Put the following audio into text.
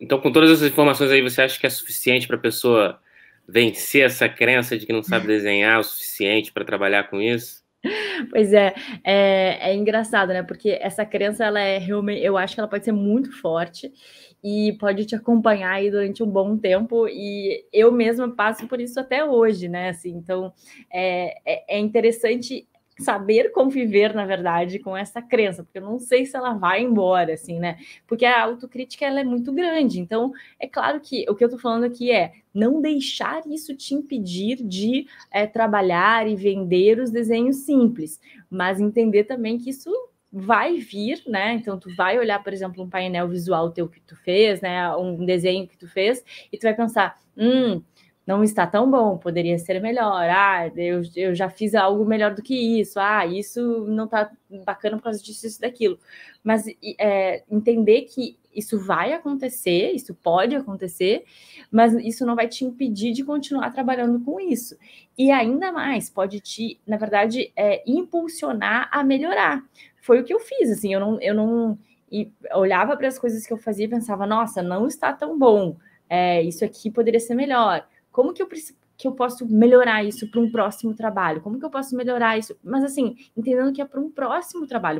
Então, com todas essas informações aí, você acha que é suficiente para a pessoa vencer essa crença de que não sabe desenhar o suficiente para trabalhar com isso? Pois é, é, é, engraçado, né? Porque essa crença, ela é realmente, eu acho que ela pode ser muito forte e pode te acompanhar aí durante um bom tempo. E eu mesma passo por isso até hoje, né? Assim, então é, é, é interessante saber conviver, na verdade, com essa crença, porque eu não sei se ela vai embora, assim, né? Porque a autocrítica ela é muito grande. Então, é claro que o que eu estou falando aqui é não deixar isso te impedir de é, trabalhar e vender os desenhos simples, mas entender também que isso vai vir, né? Então tu vai olhar, por exemplo, um painel visual teu que tu fez, né? Um desenho que tu fez, e tu vai pensar, hum, não está tão bom, poderia ser melhor. Ah, eu, eu já fiz algo melhor do que isso. Ah, isso não está bacana por causa disso, isso, daquilo. Mas é, entender que isso vai acontecer, isso pode acontecer, mas isso não vai te impedir de continuar trabalhando com isso. E ainda mais, pode te, na verdade, é, impulsionar a melhorar. Foi o que eu fiz, assim, eu não, eu não e olhava para as coisas que eu fazia e pensava, nossa, não está tão bom, é, isso aqui poderia ser melhor. Como que eu, que eu posso melhorar isso para um próximo trabalho? Como que eu posso melhorar isso? Mas assim, entendendo que é para um próximo trabalho,